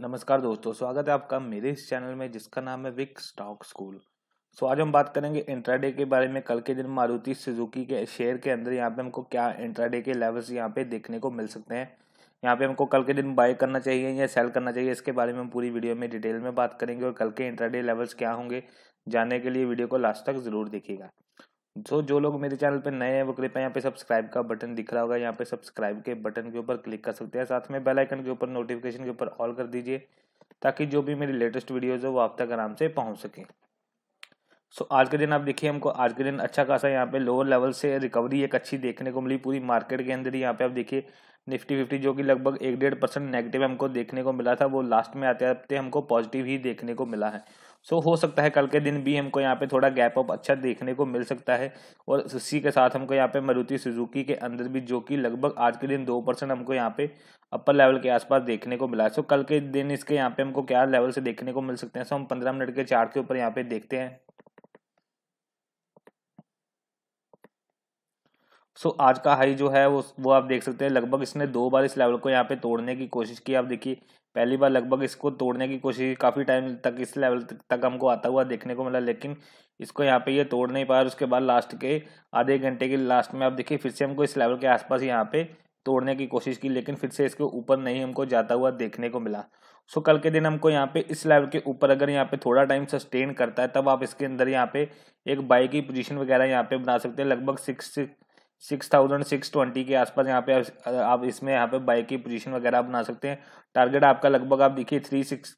नमस्कार दोस्तों स्वागत है आपका मेरे इस चैनल में जिसका नाम है विक स्टॉक स्कूल सो आज हम बात करेंगे इंट्राडे के बारे में कल के दिन मारुति सुजुकी के शेयर के अंदर यहाँ पे हमको क्या इंट्राडे के लेवल्स यहाँ पे देखने को मिल सकते हैं यहाँ पे हमको कल के दिन बाय करना चाहिए या सेल करना चाहिए इसके बारे में हम पूरी वीडियो में डिटेल में बात करेंगे और कल के इंट्राडे लेवल्स क्या होंगे जानने के लिए वीडियो को लास्ट तक ज़रूर देखिएगा सो तो जो लोग मेरे चैनल पर नए हैं वो कृपया यहाँ पे सब्सक्राइब का बटन दिख रहा होगा यहाँ पे सब्सक्राइब के बटन के ऊपर क्लिक कर सकते हैं साथ में बेल आइकन के ऊपर नोटिफिकेशन के ऊपर ऑल कर दीजिए ताकि जो भी मेरी लेटेस्ट वीडियोज़ है वो आप तक आराम से पहुँच सके सो so, आज के दिन आप देखिए हमको आज के दिन अच्छा खासा यहाँ पे लोअर लेवल से रिकवरी एक अच्छी देखने को मिली पूरी मार्केट के अंदर ही यहाँ पे आप देखिए निफ्टी फिफ्टी जो कि लगभग एक डेढ़ परसेंट नेगेटिव हमको देखने को मिला था वो लास्ट में आते आते हमको पॉजिटिव ही देखने को मिला है सो हो सकता है कल के दिन भी हमको यहाँ पे थोड़ा गैप अप अच्छा देखने को मिल सकता है और उसी के साथ हमको यहाँ पे मारुति सुजुकी के अंदर भी जो कि लगभग आज के दिन दो परसेंट हमको यहाँ पे अपर लेवल के आसपास देखने को मिला है सो कल के दिन इसके यहाँ पे हमको क्या लेवल से देखने को मिल सकते हैं सो हम पंद्रह मिनट के चार के ऊपर यहाँ पे देखते हैं सो आज का हाई जो है वो वो आप देख सकते हैं लगभग इसने दो बार इस लेवल को यहाँ पे तोड़ने की कोशिश की आप देखिए पहली बार लगभग इसको तोड़ने की कोशिश काफ़ी टाइम तक इस लेवल तक हमको आता हुआ देखने को मिला लेकिन इसको यहाँ पे ये यह तोड़ नहीं पाया उसके बाद लास्ट के आधे घंटे के लास्ट में आप देखिए फिर से हमको इस लेवल के आसपास यहाँ पे तोड़ने की कोशिश की लेकिन फिर से इसके ऊपर नहीं हमको जाता हुआ देखने को मिला सो कल के दिन हमको यहाँ पे इस लेवल के ऊपर अगर यहाँ पे थोड़ा टाइम सस्टेन करता है तब आप इसके अंदर यहाँ पे एक बाई की पोजिशन वगैरह यहाँ पे बना सकते हैं लगभग six six thousand six twenty के आसपास यहाँ पे आप, इसमें यहाँ पे बाइक की पोजीशन वगैरह बना सकते हैं टारगेट आपका लगभग आप देखिए थ्री सिक्स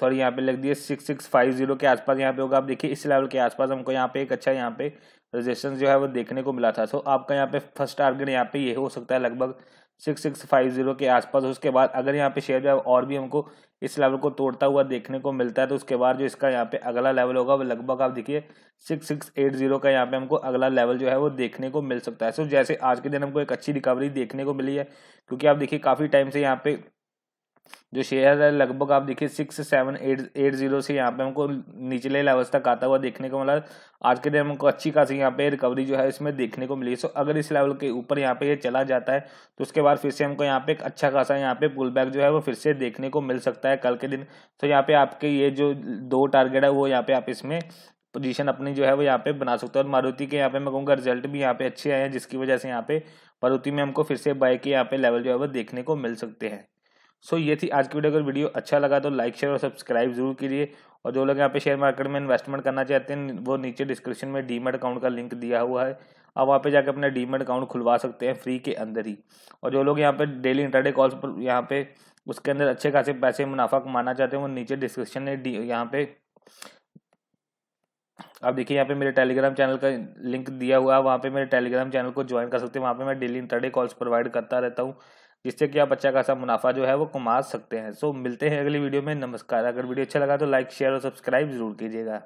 सॉरी यहाँ पे लग दिए सिक्स सिक्स फाइव जीरो के आसपास यहाँ पे होगा आप देखिए इस लेवल के आसपास हमको यहाँ पे एक अच्छा यहाँ पे रजिस्टेंस जो है वो देखने को मिला था सो आपका यहाँ पे फर्स्ट टारगेट यहाँ पे ये यह हो सकता है लगभग सिक्स सिक्स फाइव जीरो के आसपास उसके बाद अगर यहाँ पे शेयर जो और भी हमको इस लेवल को तोड़ता हुआ देखने को मिलता है तो उसके बाद जो इसका यहाँ पे अगला लेवल होगा वो लगभग आप देखिए सिक्स सिक्स एट जीरो का यहाँ पे हमको अगला लेवल जो है वो देखने को मिल सकता है सो जैसे आज के दिन हमको एक अच्छी रिकवरी देखने को मिली है क्योंकि आप देखिए काफ़ी टाइम से यहाँ पे जो शेयर है लगभग आप देखिए six seven eight eight zero से यहाँ पे हमको निचले लेवल्स तक आता हुआ देखने को मिला आज के दिन हमको अच्छी खासी यहाँ पे रिकवरी जो है इसमें देखने को मिली सो अगर इस लेवल के ऊपर यहाँ पे ये यह चला जाता है तो उसके बाद फिर से हमको यहाँ पे एक अच्छा खासा यहाँ पे पुल बैक जो है वो फिर से देखने को मिल सकता है कल के दिन तो यहाँ पे आपके ये जो दो टारगेट है वो यहाँ पे आप इसमें पोजीशन अपनी जो है वो यहाँ पे बना सकते हो और मारुति के यहाँ पे मैं कहूँगा रिजल्ट भी यहाँ पे अच्छे आए हैं जिसकी वजह से यहाँ पे मारुति में हमको फिर से बाइक के यहाँ पे लेवल जो है वो देखने को मिल सकते हैं सो ये थी आज की वीडियो अगर वीडियो अच्छा लगा तो लाइक शेयर और सब्सक्राइब जरूर कीजिए और जो लोग यहाँ पे शेयर मार्केट में इन्वेस्टमेंट करना चाहते हैं वो नीचे डिस्क्रिप्शन में डीमेट अकाउंट का लिंक दिया हुआ है आप वहाँ पे जाकर अपना डीमेट अकाउंट खुलवा सकते हैं फ्री के अंदर ही और जो लोग यहाँ पे डेली इंटरडे कॉल्स पर यहाँ पे उसके अंदर अच्छे खासे पैसे मुनाफा कमाना चाहते हैं वो नीचे डिस्क्रिप्शन में यहाँ पे आप देखिए यहाँ पे मेरे टेलीग्राम चैनल का लिंक दिया हुआ है वहाँ पे मेरे टेलीग्राम चैनल को ज्वाइन कर सकते हैं वहाँ पे मैं डेली इंटरडे कॉल्स प्रोवाइड करता रहता हूँ जिससे कि आप अच्छा खासा मुनाफा जो है वो कमा सकते हैं सो मिलते हैं अगली वीडियो में नमस्कार अगर वीडियो अच्छा लगा तो लाइक शेयर और सब्सक्राइब जरूर कीजिएगा